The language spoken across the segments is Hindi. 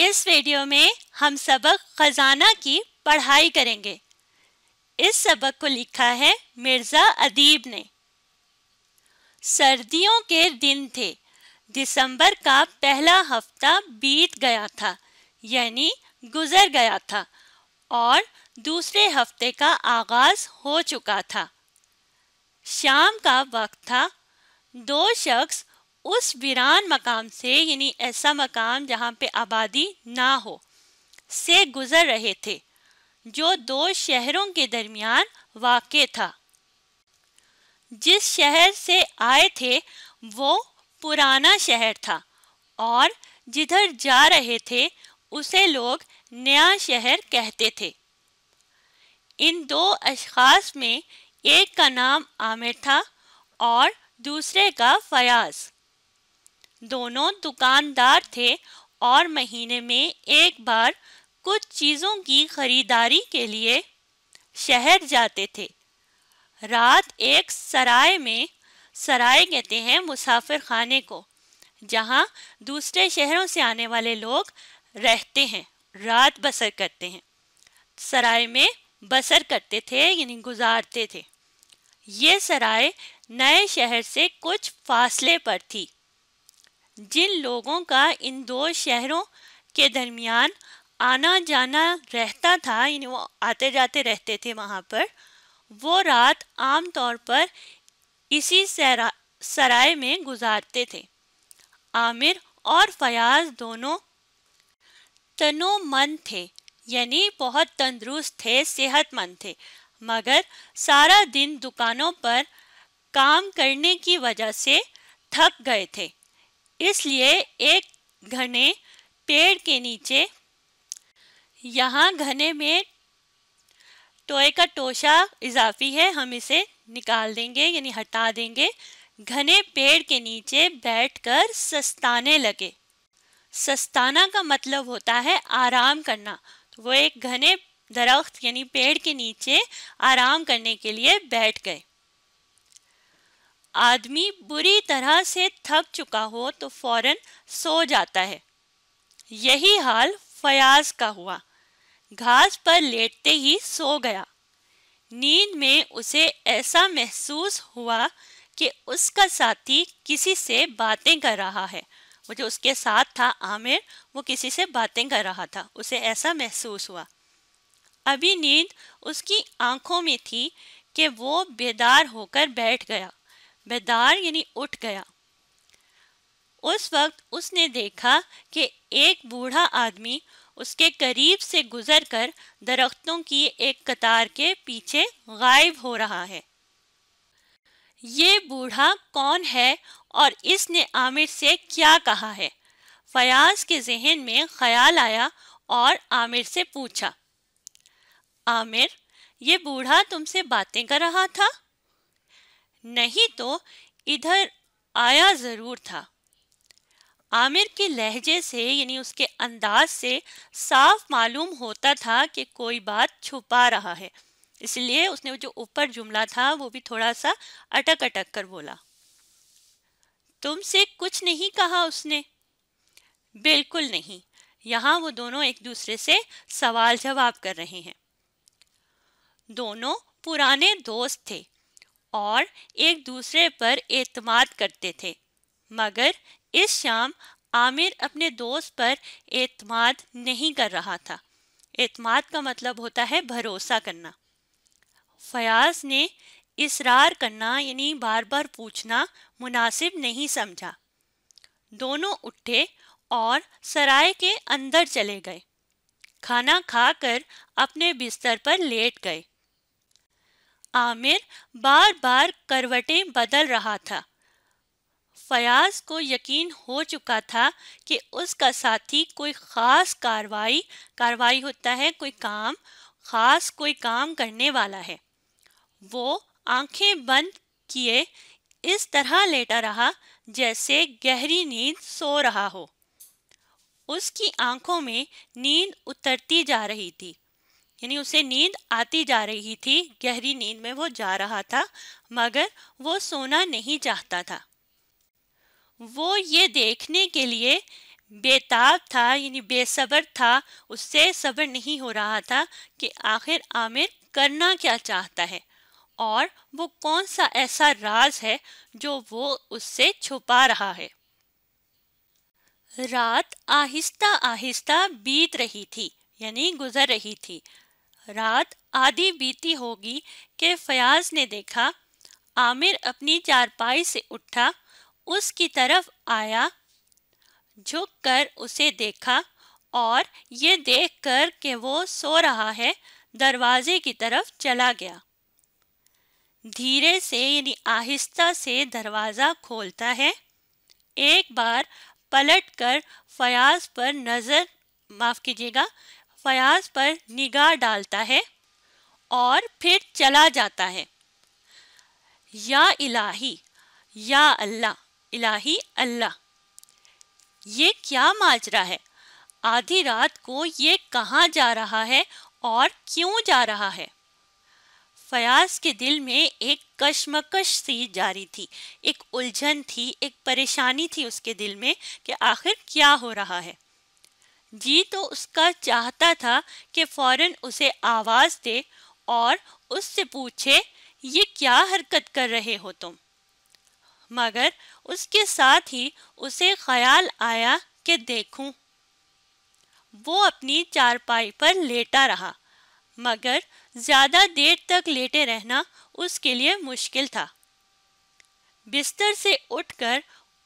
इस वीडियो में हम सबक खजाना की पढ़ाई करेंगे इस सबक को लिखा है मिर्ज़ा अदीब ने सर्दियों के दिन थे दिसंबर का पहला हफ्ता बीत गया था यानी गुजर गया था और दूसरे हफ्ते का आगाज हो चुका था शाम का वक्त था दो शख्स उस वीरान मकाम से यानी ऐसा मकाम जहाँ पे आबादी ना हो से गुज़र रहे थे जो दो शहरों के दरमियान वाक़ था जिस शहर से आए थे वो पुराना शहर था और जिधर जा रहे थे उसे लोग नया शहर कहते थे इन दो अशास में एक का नाम आमिर था और दूसरे का फयाज़ दोनों दुकानदार थे और महीने में एक बार कुछ चीज़ों की खरीदारी के लिए शहर जाते थे रात एक सराय में सराय कहते हैं मुसाफिर खाने को जहाँ दूसरे शहरों से आने वाले लोग रहते हैं रात बसर करते हैं सराय में बसर करते थे यानी गुजारते थे ये सराय नए शहर से कुछ फासले पर थी जिन लोगों का इन दो शहरों के दरमियान आना जाना रहता था यानी वो आते जाते रहते थे वहाँ पर वो रात आम तौर पर इसी सरा, सराय में गुजारते थे आमिर और फयाज दोनों तनोमंद थे यानी बहुत तंदरुस्त थे सेहतमंद थे मगर सारा दिन दुकानों पर काम करने की वजह से थक गए थे इसलिए एक घने पेड़ के नीचे यहाँ घने में टोए का टोशा इजाफी है हम इसे निकाल देंगे यानी हटा देंगे घने पेड़ के नीचे बैठकर सस्ताने लगे सस्ताना का मतलब होता है आराम करना तो वो एक घने दरख्त यानी पेड़ के नीचे आराम करने के लिए बैठ गए आदमी बुरी तरह से थक चुका हो तो फौरन सो जाता है यही हाल फयाज का हुआ घास पर लेटते ही सो गया नींद में उसे ऐसा महसूस हुआ कि उसका साथी किसी से बातें कर रहा है वो जो उसके साथ था आमिर वो किसी से बातें कर रहा था उसे ऐसा महसूस हुआ अभी नींद उसकी आंखों में थी कि वो बेदार होकर बैठ गया बेदार यानी उठ गया उस वक्त उसने देखा कि एक बूढ़ा आदमी उसके करीब से गुजरकर दरख्तों की एक कतार के पीछे गायब हो रहा है ये बूढ़ा कौन है और इसने आमिर से क्या कहा है फयाज के जहन में ख्याल आया और आमिर से पूछा आमिर ये बूढ़ा तुमसे बातें कर रहा था नहीं तो इधर आया ज़रूर था आमिर के लहजे से यानी उसके अंदाज से साफ मालूम होता था कि कोई बात छुपा रहा है इसलिए उसने जो ऊपर जुमला था वो भी थोड़ा सा अटक अटक कर बोला तुमसे कुछ नहीं कहा उसने बिल्कुल नहीं यहाँ वो दोनों एक दूसरे से सवाल जवाब कर रहे हैं दोनों पुराने दोस्त थे और एक दूसरे पर एतमाद करते थे मगर इस शाम आमिर अपने दोस्त पर एतमाद नहीं कर रहा था एतमाद का मतलब होता है भरोसा करना फयाज ने इसरार करना यानी बार बार पूछना मुनासिब नहीं समझा दोनों उठे और सराय के अंदर चले गए खाना खाकर अपने बिस्तर पर लेट गए आमिर बार बार करवटें बदल रहा था फयाज को यकीन हो चुका था कि उसका साथी कोई ख़ास कार्रवाई कार्रवाई होता है कोई काम ख़ास कोई काम करने वाला है वो आंखें बंद किए इस तरह लेटा रहा जैसे गहरी नींद सो रहा हो उसकी आंखों में नींद उतरती जा रही थी यानी उसे नींद आती जा रही थी गहरी नींद में वो जा रहा था मगर वो सोना नहीं चाहता था वो ये देखने के लिए बेताब था यानी बेसब्र था उससे सब्र नहीं हो रहा था कि आखिर आमिर करना क्या चाहता है और वो कौन सा ऐसा राज है जो वो उससे छुपा रहा है रात आहिस्ता आहिस्ता बीत रही थी यानी गुजर रही थी रात आधी बीती होगी कि फयाज ने देखा आमिर अपनी चारपाई से उठा उसकी तरफ आया झुक कर उसे देखा और ये देख कर कि वो सो रहा है दरवाजे की तरफ चला गया धीरे से यानी आहिस्ता से दरवाज़ा खोलता है एक बार पलट कर फयाज पर नज़र माफ़ कीजिएगा फयाज पर निगाह डालता है और फिर चला जाता है या इलाही या अल्लाह इलाही अल्लाह ये क्या माजरा है आधी रात को ये कहाँ जा रहा है और क्यों जा रहा है फयाज के दिल में एक कशमकश सी जारी थी एक उलझन थी एक परेशानी थी उसके दिल में कि आखिर क्या हो रहा है जी तो उसका चाहता था कि फौरन उसे आवाज़ दे और उससे पूछे ये क्या हरकत कर रहे हो तुम मगर उसके साथ ही उसे ख्याल आया कि देखूं वो अपनी चारपाई पर लेटा रहा मगर ज़्यादा देर तक लेटे रहना उसके लिए मुश्किल था बिस्तर से उठकर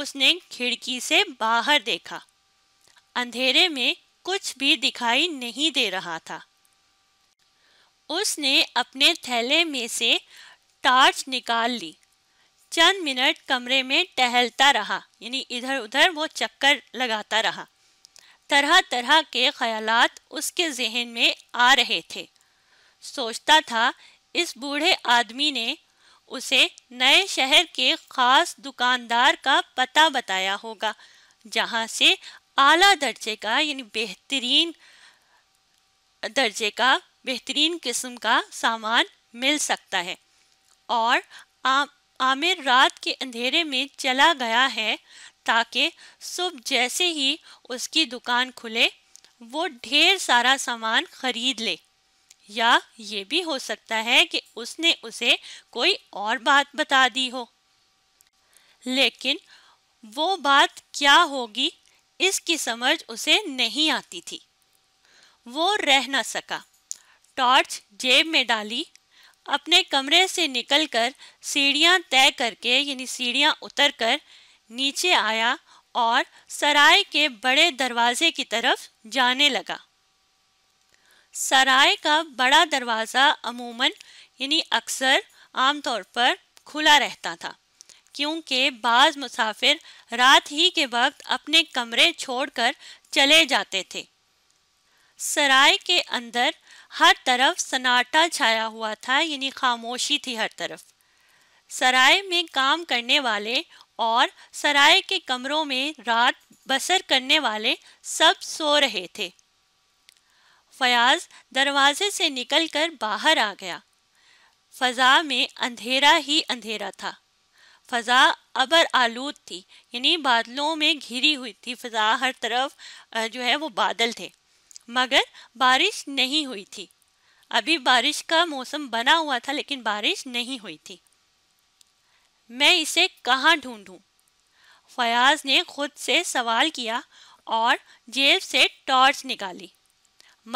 उसने खिड़की से बाहर देखा अंधेरे में कुछ भी दिखाई नहीं दे रहा था उसने अपने थैले में से टॉर्च निकाल ली चंद मिनट कमरे में टहलता रहा यानी इधर उधर वो चक्कर लगाता रहा तरह तरह के ख्यालात उसके जहन में आ रहे थे सोचता था इस बूढ़े आदमी ने उसे नए शहर के ख़ास दुकानदार का पता बताया होगा जहाँ से आला दर्जे का यानी बेहतरीन दर्जे का बेहतरीन किस्म का सामान मिल सकता है और आ, आमिर रात के अंधेरे में चला गया है ताकि सुबह जैसे ही उसकी दुकान खुले वो ढेर सारा सामान खरीद ले या ये भी हो सकता है कि उसने उसे कोई और बात बता दी हो लेकिन वो बात क्या होगी इसकी समझ उसे नहीं आती थी वो रह न सका टॉर्च जेब में डाली अपने कमरे से निकलकर सीढ़ियां तय करके यानी सीढ़ियां उतरकर नीचे आया और सराय के बड़े दरवाजे की तरफ जाने लगा सराय का बड़ा दरवाज़ा अमूमन यानी अक्सर आमतौर पर खुला रहता था क्योंकि बाज मुसाफिर रात ही के वक्त अपने कमरे छोड़कर चले जाते थे सराय के अंदर हर तरफ सन्नाटा छाया हुआ था यानी खामोशी थी हर तरफ सराय में काम करने वाले और सराय के कमरों में रात बसर करने वाले सब सो रहे थे फयाज दरवाजे से निकलकर बाहर आ गया फजा में अंधेरा ही अंधेरा था फ़ज़ा अबर आलूद थी यानी बादलों में घिरी हुई थी फ़ज़ा हर तरफ जो है वो बादल थे मगर बारिश नहीं हुई थी अभी बारिश का मौसम बना हुआ था लेकिन बारिश नहीं हुई थी मैं इसे कहाँ ढूंढूं? फयाज ने खुद से सवाल किया और जेब से टॉर्च निकाली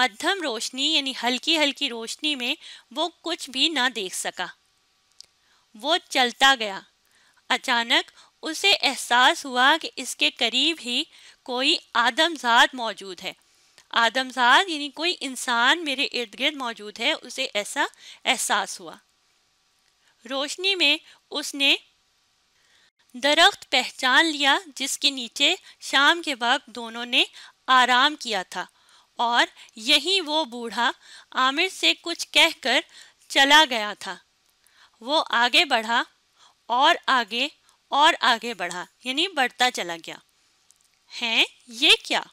मध्यम रोशनी यानी हल्की हल्की रोशनी में वो कुछ भी ना देख सका वो चलता गया अचानक उसे एहसास हुआ कि इसके करीब ही कोई आदमजात मौजूद है आदमजात यानी कोई इंसान मेरे इर्द गिर्द मौजूद है उसे ऐसा एहसास हुआ रोशनी में उसने दरख्त पहचान लिया जिसके नीचे शाम के वक्त दोनों ने आराम किया था और यही वो बूढ़ा आमिर से कुछ कहकर चला गया था वो आगे बढ़ा और आगे और आगे बढ़ा यानी बढ़ता चला गया हैं ये क्या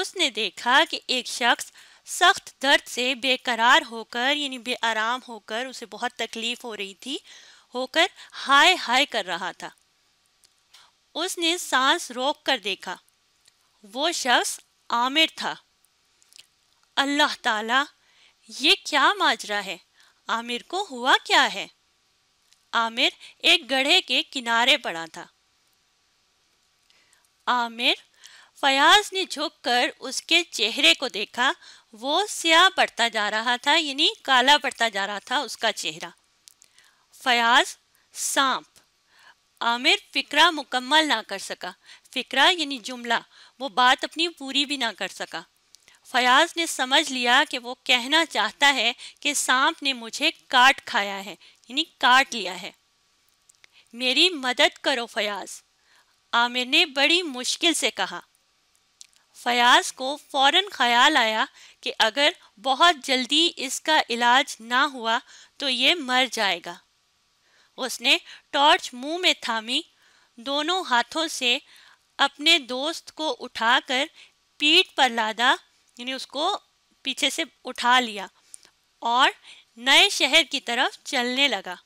उसने देखा कि एक शख्स सख्त दर्द से बेकरार होकर यानी बेआराम होकर उसे बहुत तकलीफ हो रही थी होकर हाय हाय कर रहा था उसने सांस रोक कर देखा वो शख्स आमिर था अल्लाह ताला ये क्या माजरा है आमिर को हुआ क्या है आमिर एक गढ़े के किनारे पड़ा था आमिर फयाज ने झुककर उसके चेहरे को देखा वो स्याह पड़ता जा रहा था यानी काला पड़ता जा रहा था उसका चेहरा फयाज सांप आमिर फिक्रा मुकम्मल ना कर सका फिक्रा यानी जुमला वो बात अपनी पूरी भी ना कर सका फयाज ने समझ लिया कि वो कहना चाहता है कि सांप ने मुझे काट खाया है यानी काट लिया है मेरी मदद करो फयाज आमिर ने बड़ी मुश्किल से कहा फयाज को फौरन ख्याल आया कि अगर बहुत जल्दी इसका इलाज ना हुआ तो ये मर जाएगा उसने टॉर्च मुंह में थामी दोनों हाथों से अपने दोस्त को उठाकर पीठ पर लादा यानी उसको पीछे से उठा लिया और नए शहर की तरफ चलने लगा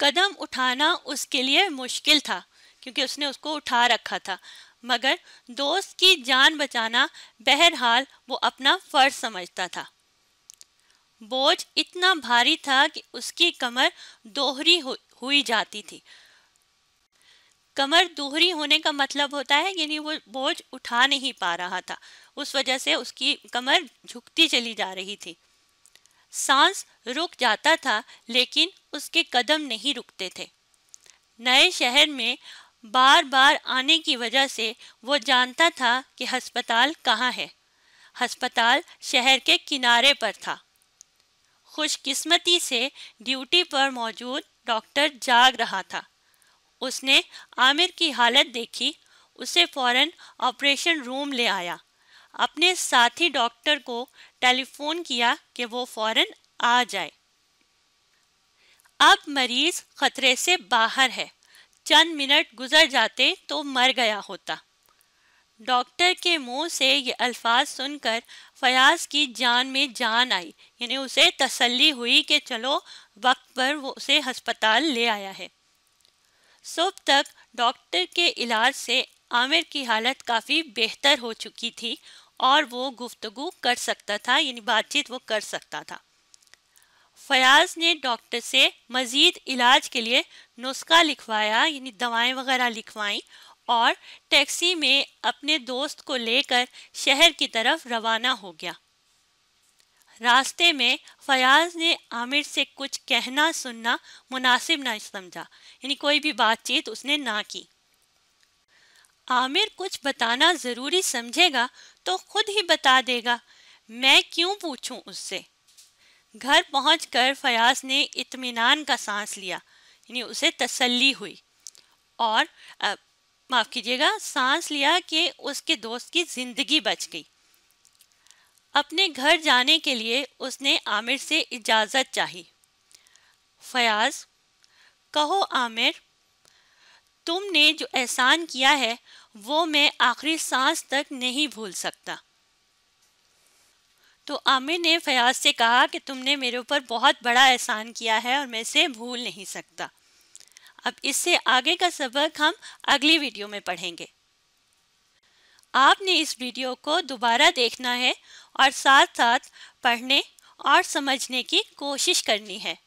कदम उठाना उसके लिए मुश्किल था क्योंकि उसने उसको उठा रखा था मगर दोस्त की जान बचाना बहरहाल वो अपना फर्ज समझता था बोझ इतना भारी था कि उसकी कमर दोहरी हुई जाती थी कमर दोहरी होने का मतलब होता है यानी वो बोझ उठा नहीं पा रहा था उस वजह से उसकी कमर झुकती चली जा रही थी सांस रुक जाता था लेकिन उसके कदम नहीं रुकते थे नए शहर में बार बार आने की वजह से वो जानता था कि अस्पताल कहाँ है अस्पताल शहर के किनारे पर था खुशकिस्मती से ड्यूटी पर मौजूद डॉक्टर जाग रहा था उसने आमिर की हालत देखी उसे फौरन ऑपरेशन रूम ले आया अपने साथी डॉक्टर को टेलीफोन किया कि वो फौरन आ जाए अब मरीज खतरे से बाहर है चंद मिनट गुजर जाते तो मर गया होता डॉक्टर के मुंह से ये अल्फाज सुनकर फयाज की जान में जान आई यानी उसे तसल्ली हुई कि चलो वक्त पर वो उसे हस्पताल ले आया है सुबह तक डॉक्टर के इलाज से आमिर की हालत काफ़ी बेहतर हो चुकी थी और वो गुफ्तगु कर सकता था यानी बातचीत वो कर सकता था फयाज ने डॉक्टर से मज़ीद इलाज के लिए नुस्खा लिखवाया यानी दवाएं वगैरह लिखवाईं और टैक्सी में अपने दोस्त को लेकर शहर की तरफ रवाना हो गया रास्ते में फयाज ने आमिर से कुछ कहना सुनना मुनासिब ना समझा यानी कोई भी बातचीत उसने ना की आमिर कुछ बताना ज़रूरी समझेगा तो खुद ही बता देगा मैं क्यों पूछूं उससे घर पहुँच कर फयाज ने इतमान का सांस लिया यानी उसे तसल्ली हुई और माफ़ कीजिएगा सांस लिया कि उसके दोस्त की ज़िंदगी बच गई अपने घर जाने के लिए उसने आमिर से इजाज़त चाही फयाज कहो आमिर तुमने जो एहसान किया है वो मैं आखिरी सांस तक नहीं भूल सकता तो आमिर ने फयाज से कहा कि तुमने मेरे ऊपर बहुत बड़ा एहसान किया है और मैं इसे भूल नहीं सकता अब इससे आगे का सबक हम अगली वीडियो में पढ़ेंगे आपने इस वीडियो को दोबारा देखना है और साथ साथ पढ़ने और समझने की कोशिश करनी है